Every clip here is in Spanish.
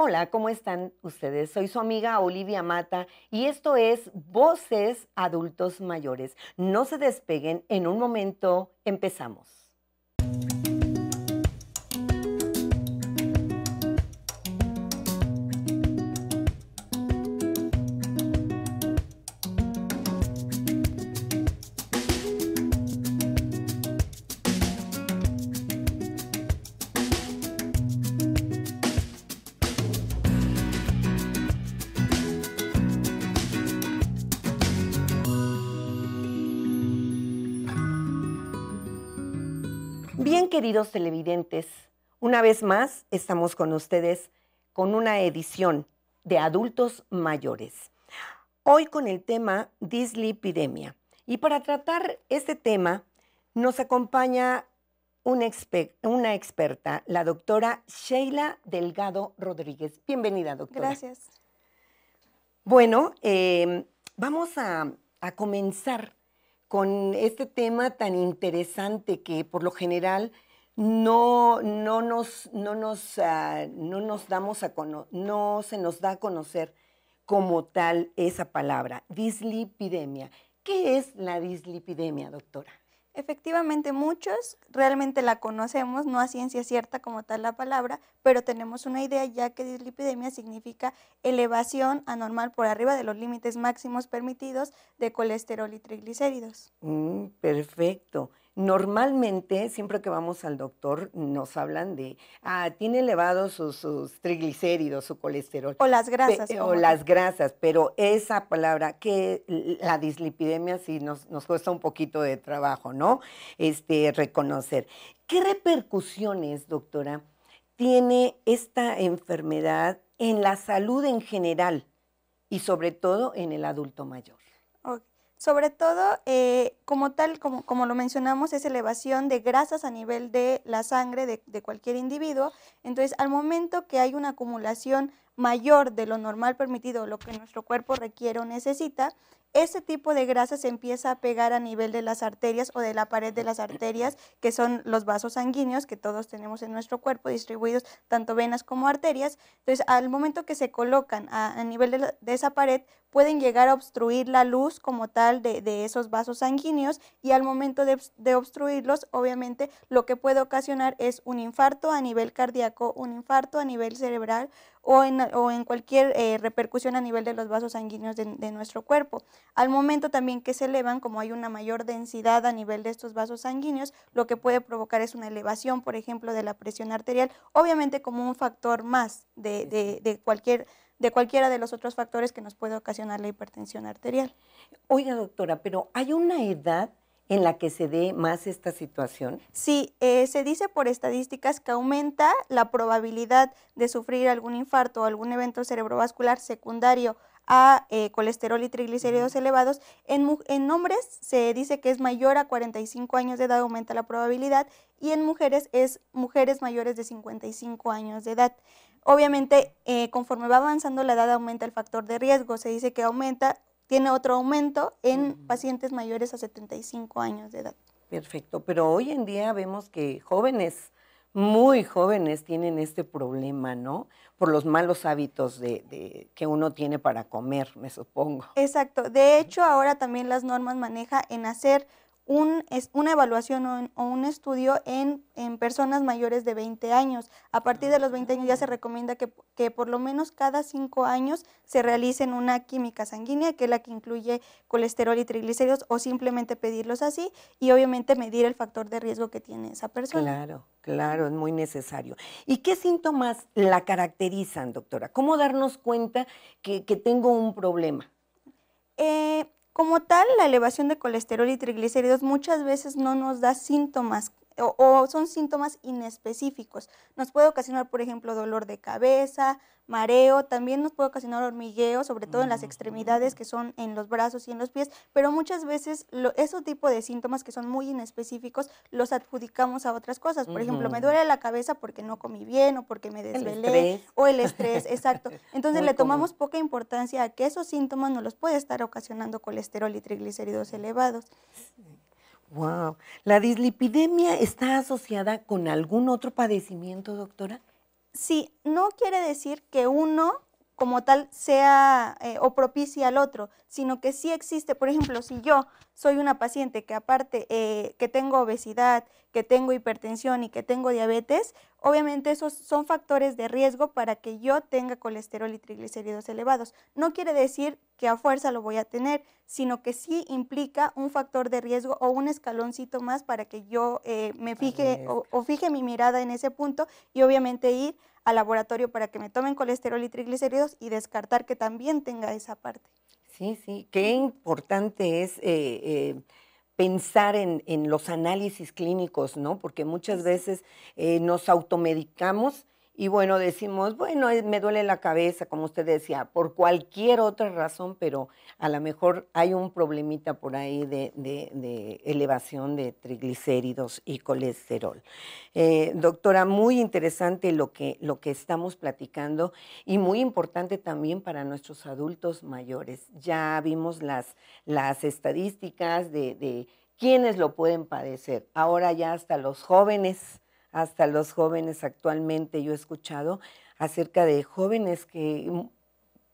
Hola, ¿cómo están ustedes? Soy su amiga Olivia Mata y esto es Voces Adultos Mayores. No se despeguen, en un momento empezamos. queridos televidentes, una vez más estamos con ustedes con una edición de adultos mayores. Hoy con el tema dislipidemia. Y para tratar este tema nos acompaña una, experta, la doctora Sheila Delgado Rodríguez. Bienvenida, doctora. Gracias. Bueno, em, vamos a comenzar con este tema tan interesante que por lo general no, no nos, no nos, ah, no nos damos a no se nos da a conocer como tal esa palabra, dislipidemia. ¿Qué es la dislipidemia, doctora? Efectivamente, muchos realmente la conocemos, no a ciencia cierta como tal la palabra, pero tenemos una idea ya que dislipidemia significa elevación anormal por arriba de los límites máximos permitidos de colesterol y triglicéridos. Mm, perfecto. Normalmente, siempre que vamos al doctor, nos hablan de, ah, tiene elevados sus, triglicéridos, su colesterol. O las grasas. Eh, o las grasas, pero esa palabra, que la dislipidemia sí nos, cuesta un poquito de trabajo, ¿no? Este, reconocer. ¿Qué repercusiones, doctora, tiene esta enfermedad en la salud en general y sobre todo en el adulto mayor? Sobre todo, eh, como tal, como, como, lo mencionamos, es elevación de grasas a nivel de la sangre de, de, cualquier individuo. Entonces, al momento que hay una acumulación mayor de lo normal permitido, lo que nuestro cuerpo requiere o necesita, ese tipo de grasas se empieza a pegar a nivel de las arterias o de la pared de las arterias, que son los vasos sanguíneos que todos tenemos en nuestro cuerpo, distribuidos tanto venas como arterias. Entonces, al momento que se colocan a, nivel de, de, esa pared, pueden llegar a obstruir la luz como tal de, de esos vasos sanguíneos y al momento de, obstruirlos, obviamente lo que puede ocasionar es un infarto a nivel cardíaco, un infarto a nivel cerebral o en, cualquier eh, repercusión a nivel de los vasos sanguíneos de, nuestro cuerpo. Al momento también que se elevan, como hay una mayor densidad a nivel de estos vasos sanguíneos, lo que puede provocar es una elevación, por ejemplo, de la presión arterial, obviamente como un factor más de cualquier de cualquiera de los otros factores que nos puede ocasionar la hipertensión arterial. Oiga, doctora, pero ¿hay una edad en la que se dé más esta situación? Sí, eh, se dice por estadísticas que aumenta la probabilidad de sufrir algún infarto o algún evento cerebrovascular secundario a eh, colesterol y triglicéridos elevados. En, en, hombres se dice que es mayor a 45 años de edad, aumenta la probabilidad, y en mujeres es mujeres mayores de 55 años de edad. Obviamente, eh, conforme va avanzando la edad, aumenta el factor de riesgo. Se dice que aumenta, tiene otro aumento en pacientes mayores a 75 años de edad. Perfecto, pero hoy en día vemos que jóvenes, muy jóvenes, tienen este problema, ¿no? Por los malos hábitos de, que uno tiene para comer, me supongo. Exacto, de hecho ahora también las normas maneja en hacer es una evaluación o, un estudio en, personas mayores de 20 años. A partir de los 20 años ya se recomienda que, por lo menos cada 5 años se realicen una química sanguínea, que es la que incluye colesterol y triglicéridos, o simplemente pedirlos así y obviamente medir el factor de riesgo que tiene esa persona. Claro, claro, es muy necesario. ¿Y qué síntomas la caracterizan, doctora? ¿Cómo darnos cuenta que, que tengo un problema? Eh, como tal, la elevación de colesterol y triglicéridos muchas veces no nos da síntomas o, son síntomas inespecíficos. Nos puede ocasionar, por ejemplo, dolor de cabeza, mareo, también nos puede ocasionar hormigueo, sobre todo en las mm, extremidades que son en los brazos y en los pies, pero muchas veces lo, ese tipo de síntomas que son muy inespecíficos los adjudicamos a otras cosas. Por ejemplo, me duele la cabeza porque no comí bien o porque me desvelé o el estrés, exacto. Entonces le tomamos poca importancia a que esos síntomas nos los puede estar ocasionando colesterol y triglicéridos elevados. Wow. ¿La dislipidemia está asociada con algún otro padecimiento, doctora? Sí, no quiere decir que uno como tal sea eh, o propicia al otro, sino que sí existe, por ejemplo, si yo soy una paciente que aparte eh, que tengo obesidad, que tengo hipertensión y que tengo diabetes, obviamente esos son factores de riesgo para que yo tenga colesterol y triglicéridos elevados. No quiere decir que a fuerza lo voy a tener, sino que sí implica un factor de riesgo o un escaloncito más para que yo eh, me fije o fije mi mirada en ese punto y obviamente ir al laboratorio para que me tomen colesterol y triglicéridos y descartar que también tenga esa parte. Sí, sí, qué importante es eh, eh, pensar en, en, los análisis clínicos, ¿no? Porque muchas veces eh, nos automedicamos y bueno, decimos, bueno, eh, me duele la cabeza, como usted decía, por cualquier otra razón, pero a lo mejor hay un problemita por ahí de, elevación de triglicéridos y colesterol. Eh, doctora, muy interesante lo que, lo que estamos platicando y muy importante también para nuestros adultos mayores. Ya vimos las, las estadísticas de, de quiénes lo pueden padecer. Ahora ya hasta los jóvenes hasta los jóvenes actualmente. Yo he escuchado acerca de jóvenes que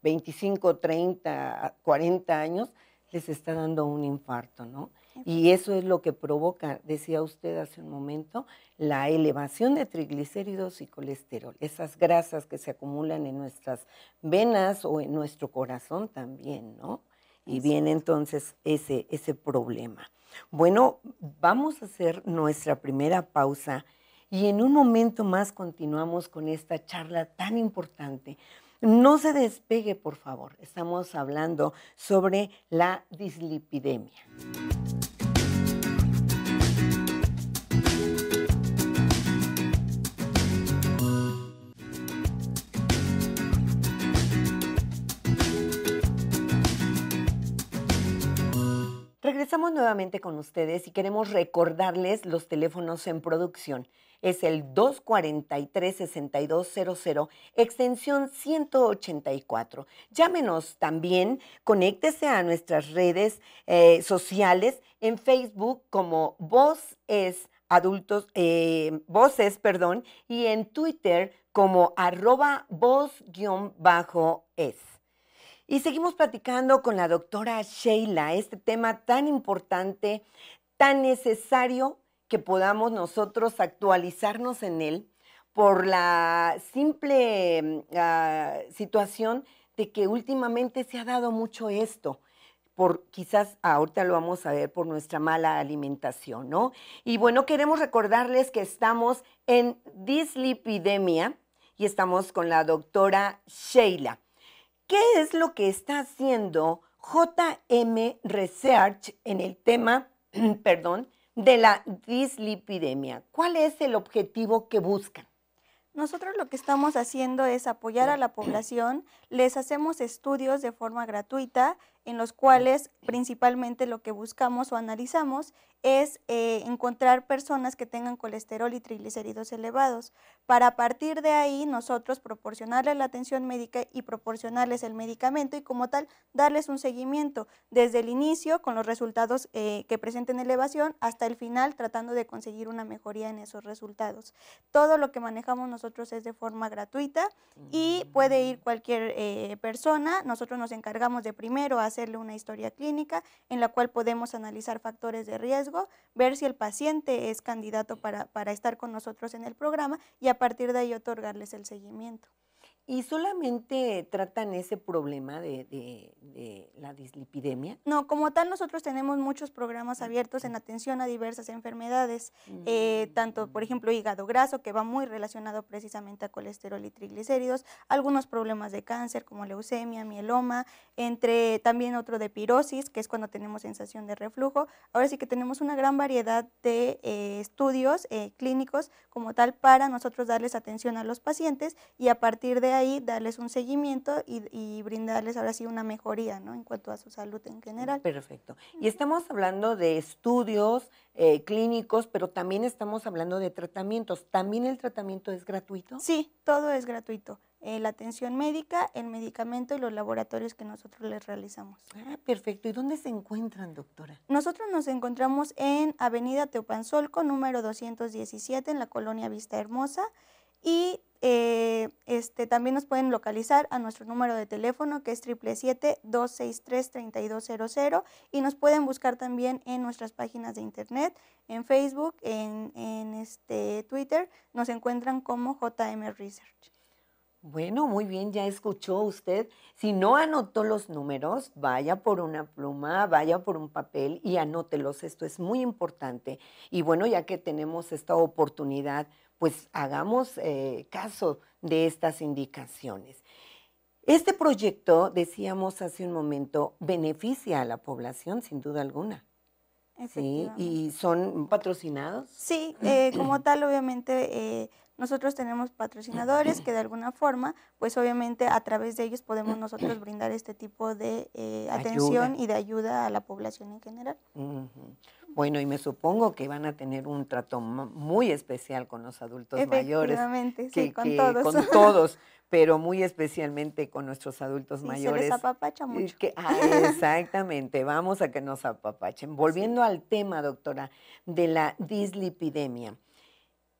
25, 30, 40 años les está dando un infarto, ¿no? Y eso es lo que provoca, decía usted hace un momento, la elevación de triglicéridos y colesterol, esas grasas que se acumulan en nuestras venas o en nuestro corazón también, ¿no? Y viene entonces ese, ese problema. Bueno, vamos a hacer nuestra primera pausa y en un momento más continuamos con esta charla tan importante. No se despegue, por favor. Estamos hablando sobre la dislipidemia. Regresamos nuevamente con ustedes y queremos recordarles los teléfonos en producción. Es el 243-6200, extensión 184. Llámenos también, conéctese a nuestras redes eh, sociales en Facebook como Voz es Adultos, eh, Voces, perdón, y en Twitter como arroba voz-es. Y seguimos platicando con la doctora Sheila, este tema tan importante, tan necesario que podamos nosotros actualizarnos en él por la simple mm, ah, situación de que últimamente se ha dado mucho esto por quizás ahorita lo vamos a ver por nuestra mala alimentación, ¿no? Y bueno, queremos recordarles que estamos en dislipidemia y estamos con la doctora Sheila. ¿Qué es lo que está haciendo JM Research en el tema, perdón, de la dislipidemia? ¿Cuál es el objetivo que buscan? Nosotros lo que estamos haciendo es apoyar a la población, les hacemos estudios de forma gratuita en los cuales principalmente lo que buscamos o analizamos es eh, encontrar personas que tengan colesterol y triglicéridos elevados, para partir de ahí nosotros proporcionarles la atención médica y proporcionarles el medicamento y como tal darles un seguimiento desde el inicio con los resultados eh, que presenten elevación hasta el final tratando de conseguir una mejoría en esos resultados. Todo lo que manejamos nosotros es de forma gratuita y puede ir mm. cualquier eh, persona. Nosotros nos encargamos de primero hacerle una historia clínica en la cual podemos analizar factores de riesgo ver si el paciente es candidato para estar con nosotros en el programa y a partir de ahí otorgarles el seguimiento. ¿Y solamente tratan ese problema de, la dislipidemia? No, como tal nosotros tenemos muchos programas ah, abiertos en atención a diversas enfermedades, eh, mm, tanto por mm. ejemplo hígado graso, que va muy relacionado precisamente a colesterol y triglicéridos, algunos problemas de cáncer como leucemia, mieloma, entre también otro de pirosis, que es cuando tenemos sensación de reflujo. Ahora sí que tenemos una gran variedad de eh, estudios eh, clínicos como tal para nosotros darles atención a los pacientes y a partir de ahí darles un seguimiento y, brindarles ahora sí una mejoría, ¿no? En cuanto a su salud en general. Perfecto. Y estamos hablando de estudios eh, clínicos, pero también estamos hablando de tratamientos. ¿También el tratamiento es gratuito? Sí, todo es gratuito. Eh, la atención médica, el medicamento y los laboratorios que nosotros les realizamos. Ah, perfecto. ¿Y dónde se encuentran, doctora? Nosotros nos encontramos en Avenida Teopanzolco, número 217, en la colonia Vista Hermosa. Y eh, este, también nos pueden localizar a nuestro número de teléfono que es 777-263-3200 y nos pueden buscar también en nuestras páginas de internet, en Facebook, en, este, Twitter, nos encuentran como JM Research. Bueno, muy bien, ya escuchó usted. Si no anotó los números, vaya por una pluma, vaya por un papel y anótelos. Esto es muy importante. Y bueno, ya que tenemos esta oportunidad pues hagamos eh, caso de estas indicaciones. Este proyecto, decíamos hace un momento, beneficia a la población sin duda alguna. Sí, y son patrocinados. Sí, eh, como tal, obviamente, eh, nosotros tenemos patrocinadores que de alguna forma, pues obviamente a través de ellos podemos nosotros brindar este tipo de eh, atención y de ayuda a la población en general. Bueno, y me supongo que van a tener un trato muy especial con los adultos mayores. Efectivamente, sí, con todos. Con todos, pero muy especialmente con nuestros adultos mayores. Se apapacha mucho. Ah, exactamente, vamos a que nos apapachen. Volviendo al tema, doctora, de la dislipidemia.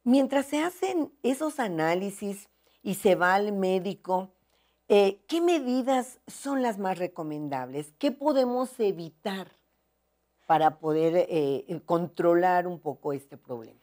Mientras se hacen esos análisis y se va al médico, eh, ¿qué medidas son las más recomendables? ¿Qué podemos evitar para poder eh, controlar un poco este problema?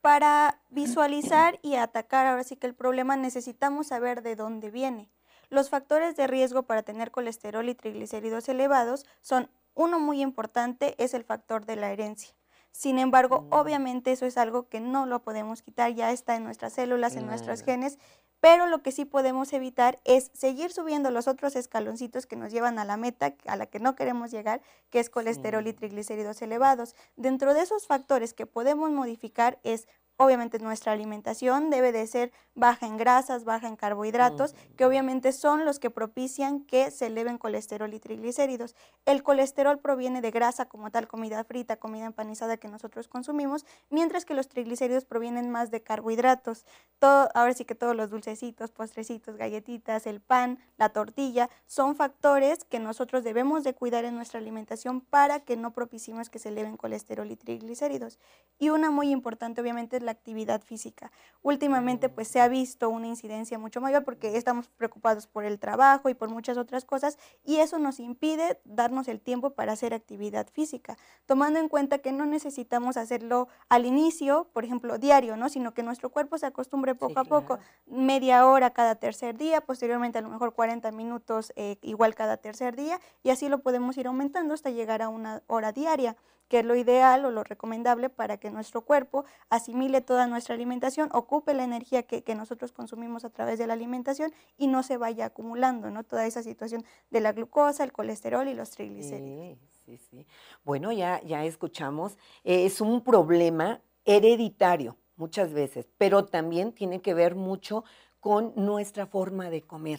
Para visualizar y atacar ahora sí que el problema necesitamos saber de dónde viene. Los factores de riesgo para tener colesterol y triglicéridos elevados son uno muy importante, es el factor de la herencia. Sin embargo, obviamente eso es algo que no lo podemos quitar, ya está en nuestras células, en nuestros genes, pero lo que sí podemos evitar es seguir subiendo los otros escaloncitos que nos llevan a la meta a la que no queremos llegar, que es colesterol y triglicéridos elevados. Dentro de esos factores que podemos modificar es Obviamente nuestra alimentación debe de ser baja en grasas, baja en carbohidratos, que obviamente son los que propician que se eleven colesterol y triglicéridos. El colesterol proviene de grasa como tal, comida frita, comida empanizada que nosotros consumimos, mientras que los triglicéridos provienen más de carbohidratos. Todo, ahora sí que todos los dulcecitos, postrecitos, galletitas, el pan, la tortilla, son factores que nosotros debemos de cuidar en nuestra alimentación para que no propiciemos que se eleven colesterol y triglicéridos. Y una muy importante obviamente la actividad física. Últimamente mm. pues se ha visto una incidencia mucho mayor porque estamos preocupados por el trabajo y por muchas otras cosas y eso nos impide darnos el tiempo para hacer actividad física, tomando en cuenta que no necesitamos hacerlo al inicio, por ejemplo, diario, ¿no? sino que nuestro cuerpo se acostumbre poco a poco, media hora cada tercer día, posteriormente a lo mejor 40 minutos eh, igual cada tercer día y así lo podemos ir aumentando hasta llegar a una hora diaria que es lo ideal o lo recomendable para que nuestro cuerpo asimile toda nuestra alimentación, ocupe la energía que, nosotros consumimos a través de la alimentación y no se vaya acumulando, ¿no? Toda esa situación de la glucosa, el colesterol y los triglicéridos. Sí, sí, Bueno, ya, ya escuchamos, eh, es un problema hereditario muchas veces, pero también tiene que ver mucho con nuestra forma de comer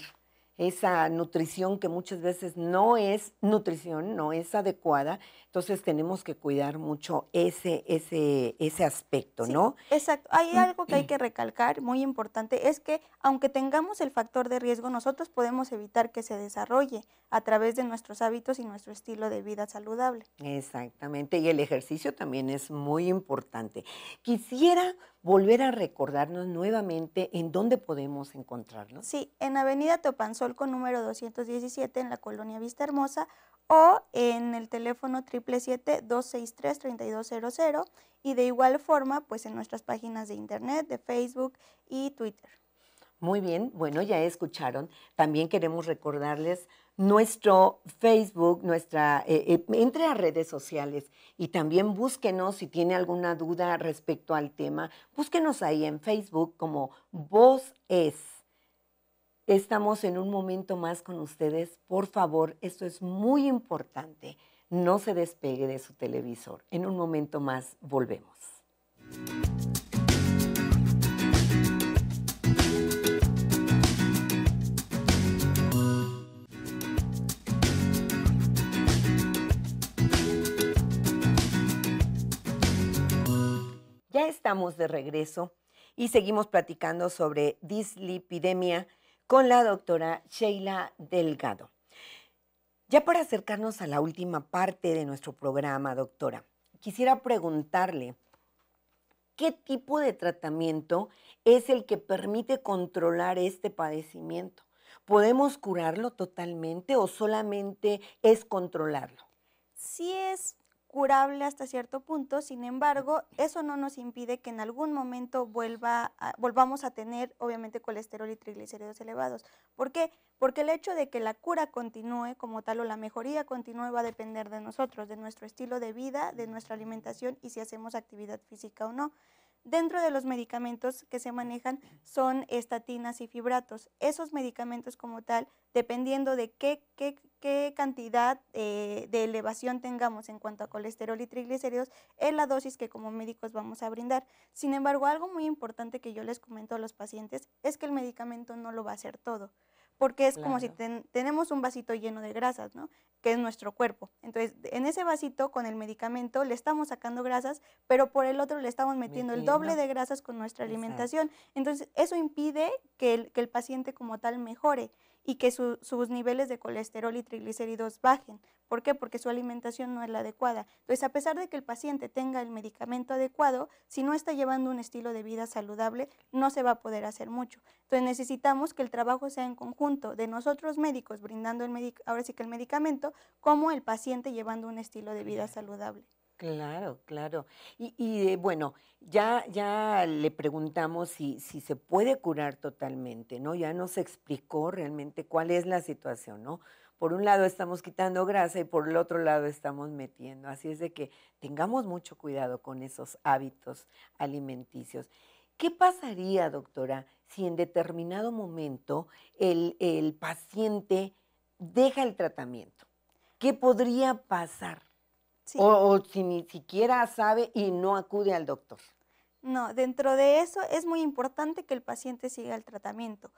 esa nutrición que muchas veces no es nutrición, no es adecuada. Entonces tenemos que cuidar mucho ese, ese, ese aspecto, ¿no? Exacto. Hay algo que hay que recalcar, muy importante, es que aunque tengamos el factor de riesgo, nosotros podemos evitar que se desarrolle a través de nuestros hábitos y nuestro estilo de vida saludable. Exactamente. Y el ejercicio también es muy importante. Quisiera volver a recordarnos nuevamente en dónde podemos encontrarnos. Sí, en Avenida Topanzón con número 217 en la colonia Vista Hermosa o en el teléfono 777-263-3200 y de igual forma pues en nuestras páginas de internet, de Facebook y Twitter. Muy bien, bueno, ya escucharon. También queremos recordarles nuestro Facebook, nuestra, eh, eh, entre a redes sociales y también búsquenos si tiene alguna duda respecto al tema, búsquenos ahí en Facebook como Voz Es Estamos en un momento más con ustedes. Por favor, esto es muy importante. No se despegue de su televisor. En un momento más volvemos. Ya estamos de regreso y seguimos platicando sobre dislipidemia con la doctora Sheila Delgado. Ya para acercarnos a la última parte de nuestro programa, doctora, quisiera preguntarle, ¿qué tipo de tratamiento es el que permite controlar este padecimiento? ¿Podemos curarlo totalmente o solamente es controlarlo? Sí es curable hasta cierto punto, sin embargo, eso no nos impide que en algún momento vuelva volvamos a tener, obviamente, colesterol y triglicéridos elevados. ¿Por qué? Porque el hecho de que la cura continúe como tal o la mejoría continúe va a depender de nosotros, de nuestro estilo de vida, de nuestra alimentación y si hacemos actividad física o no. Dentro de los medicamentos que se manejan son estatinas y fibratos. Esos medicamentos como tal, dependiendo de qué, qué, qué cantidad eh, de elevación tengamos en cuanto a colesterol y triglicéridos, es la dosis que como médicos vamos a brindar. Sin embargo, algo muy importante que yo les comento a los pacientes es que el medicamento no lo va a hacer todo porque es como si tenemos un vasito lleno de grasas, ¿no? Que es nuestro cuerpo. Entonces, en ese vasito con el medicamento le estamos sacando grasas, pero por el otro le estamos metiendo, el doble de grasas con nuestra alimentación. Entonces, eso impide que que el paciente como tal mejore y que sus niveles de colesterol y triglicéridos bajen. ¿Por qué? Porque su alimentación no es la adecuada. Entonces, a pesar de que el paciente tenga el medicamento adecuado, si no está llevando un estilo de vida saludable, no se va a poder hacer mucho. Entonces, necesitamos que el trabajo sea en conjunto de nosotros médicos brindando el ahora sí que el medicamento, como el paciente llevando un estilo de vida saludable. Claro, claro. Y, eh, bueno, ya, ya le preguntamos si, se puede curar totalmente, ¿no? Ya nos explicó realmente cuál es la situación, ¿no? por un lado estamos quitando grasa y por el otro lado estamos metiendo. Así es de que tengamos mucho cuidado con esos hábitos alimenticios. ¿Qué pasaría, doctora, si en determinado momento el, el paciente deja el tratamiento? ¿Qué podría pasar? o, si ni siquiera sabe y no acude al doctor. No, dentro de eso es muy importante que el paciente siga el tratamiento.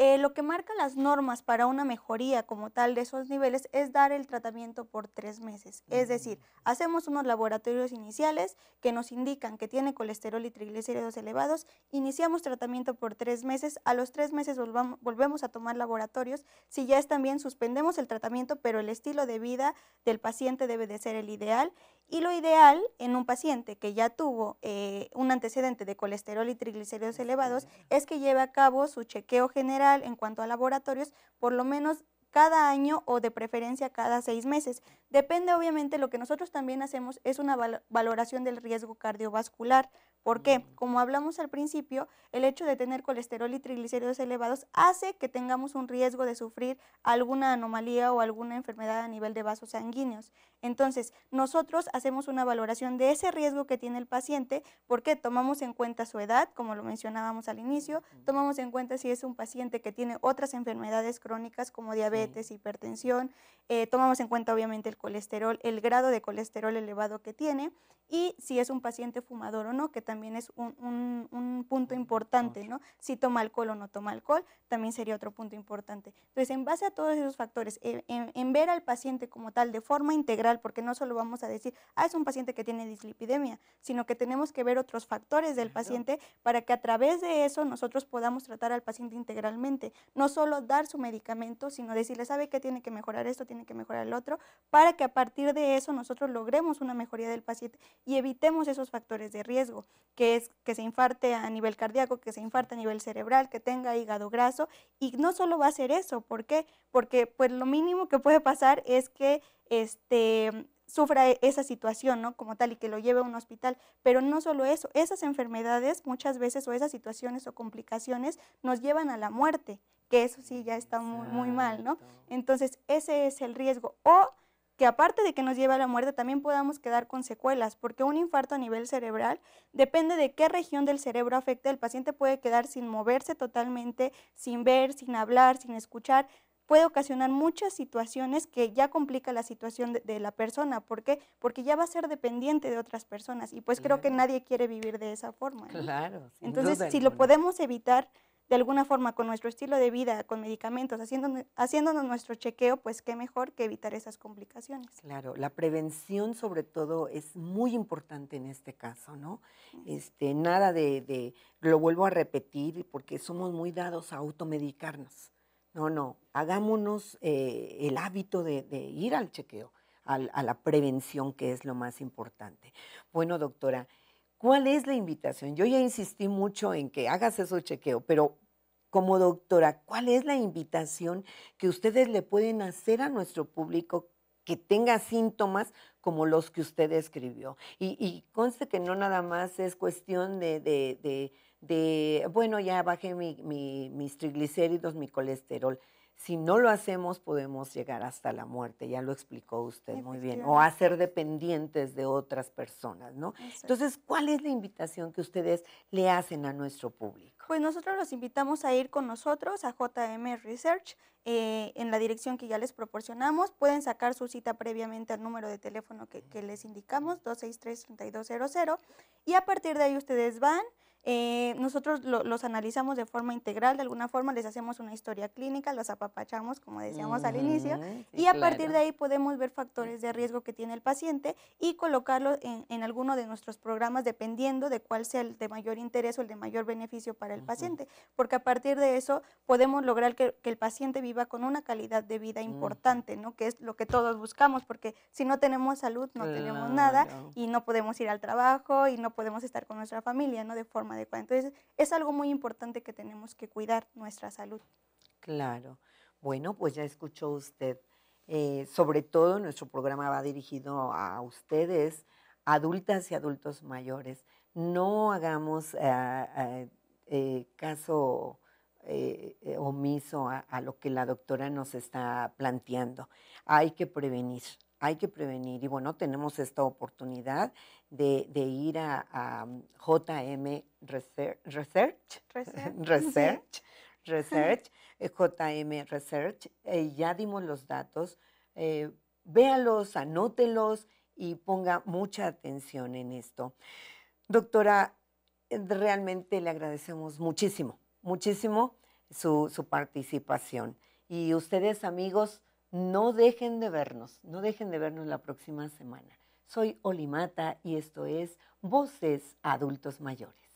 Eh, lo que marca las normas para una mejoría como tal de esos niveles es dar el tratamiento por tres meses. Es decir, mm. hacemos unos laboratorios iniciales que nos indican que tiene colesterol y triglicéridos elevados, iniciamos tratamiento por tres meses, a los tres meses volvemos a tomar laboratorios, si ya están bien suspendemos el tratamiento, pero el estilo de vida del paciente debe de ser el ideal y lo ideal en un paciente que ya tuvo eh, un antecedente de colesterol y triglicéridos elevados es que lleve a cabo su chequeo general en cuanto a laboratorios, por lo menos cada año o de preferencia cada seis meses. Depende obviamente, lo que nosotros también hacemos es una valoración del riesgo cardiovascular. ¿Por qué? Como hablamos al principio, el hecho de tener colesterol y triglicéridos elevados hace que tengamos un riesgo de sufrir alguna anomalía o alguna enfermedad a nivel de vasos sanguíneos. Entonces, nosotros hacemos una valoración de ese riesgo que tiene el paciente porque tomamos en cuenta su edad, como lo mencionábamos al inicio, tomamos en cuenta si es un paciente que tiene otras enfermedades crónicas como diabetes, hipertensión, eh, tomamos en cuenta obviamente el colesterol, el grado de colesterol elevado que tiene y si es un paciente fumador o no, que también es un, punto importante, ¿no? Si toma alcohol o no toma alcohol, también sería otro punto importante. Entonces, en base a todos esos factores, en, ver al paciente como tal de forma integral, porque no solo vamos a decir, ah, es un paciente que tiene dislipidemia, sino que tenemos que ver otros factores del paciente para que a través de eso nosotros podamos tratar al paciente integralmente, no solo dar su medicamento, sino decirle, sabe que tiene que mejorar esto, tiene que mejorar el otro, para que a partir de eso nosotros logremos una mejoría del paciente y evitemos esos factores de riesgo que, que se infarte a nivel cardíaco, que se infarte a nivel cerebral, que tenga hígado graso. Y no solo va a ser eso, ¿por qué? Porque pues lo mínimo que puede pasar es que este, sufra e-, esa situación, ¿no? Como tal, y que lo lleve a un hospital. Pero no solo eso, esas enfermedades muchas veces o esas situaciones o complicaciones nos llevan a la muerte, que eso sí ya está muy, muy mal, ¿no? Entonces, ese es el riesgo. O que aparte de que nos lleve a la muerte, también podamos quedar con secuelas, porque un infarto a nivel cerebral depende de qué región del cerebro afecta, el paciente puede quedar sin moverse totalmente, sin ver, sin hablar, sin escuchar, puede ocasionar muchas situaciones que ya complica la situación de, la persona. ¿Por qué? Porque ya va a ser dependiente de otras personas y pues creo que nadie quiere vivir de esa forma. Entonces, si lo podemos evitar, de alguna forma con nuestro estilo de vida, con medicamentos, haciéndonos, haciéndonos nuestro chequeo, pues qué mejor que evitar esas complicaciones. Claro, la prevención sobre todo es muy importante en este caso, ¿no? Este, nada de, lo vuelvo a repetir porque somos muy dados a automedicarnos. No, no, hagámonos eh, el hábito de, ir al chequeo, a la prevención que es lo más importante. Bueno, doctora, ¿Cuál es la invitación? Yo ya insistí mucho en que hagas eso chequeo, pero como doctora, ¿cuál es la invitación que ustedes le pueden hacer a nuestro público que tenga síntomas como los que usted escribió. Y, conste que no nada más es cuestión de, bueno, ya bajé mis triglicéridos, mi colesterol si no lo hacemos podemos llegar hasta la muerte, ya lo explicó usted muy bien, o a ser dependientes de otras personas, ¿no? Entonces, ¿cuál es la invitación que ustedes le hacen a nuestro público? Pues nosotros los invitamos a ir con nosotros a JM Research eh, en la dirección que ya les proporcionamos. Pueden sacar su cita previamente al número de teléfono que, que les indicamos, 263-3200, y a partir de ahí ustedes van. Eh, nosotros los analizamos de forma integral, de alguna forma les hacemos una historia clínica, los apapachamos, como decíamos al inicio, y a partir de ahí podemos ver factores de riesgo que tiene el paciente y colocarlo en, alguno de nuestros programas dependiendo de cuál sea el de mayor interés o el de mayor beneficio para el paciente, porque a partir de eso podemos lograr que, el paciente viva con una calidad de vida importante, ¿no? que es lo que todos buscamos, porque si no tenemos salud, no tenemos nada y no podemos ir al trabajo y no podemos estar con nuestra familia, ¿no? De forma adecuada. Entonces, es algo muy importante que tenemos que cuidar nuestra salud. Claro. Bueno, pues ya escuchó usted. Eh, sobre todo nuestro programa va dirigido a ustedes, adultas y adultos mayores. No hagamos eh, eh, caso omiso a lo que la doctora nos está planteando. Hay que prevenir, hay que prevenir. Y bueno, tenemos esta oportunidad de, ir a, JM mm, Research, Research, Research, Research, eh, JM Research. Eh, ya dimos los datos. Eh, véalos, anótelos y ponga mucha atención en esto. Doctora, realmente le agradecemos muchísimo, muchísimo su, su participación. Y ustedes, amigos, no dejen de vernos, no dejen de vernos la próxima semana. Soy Olimata y esto es Voces Adultos Mayores.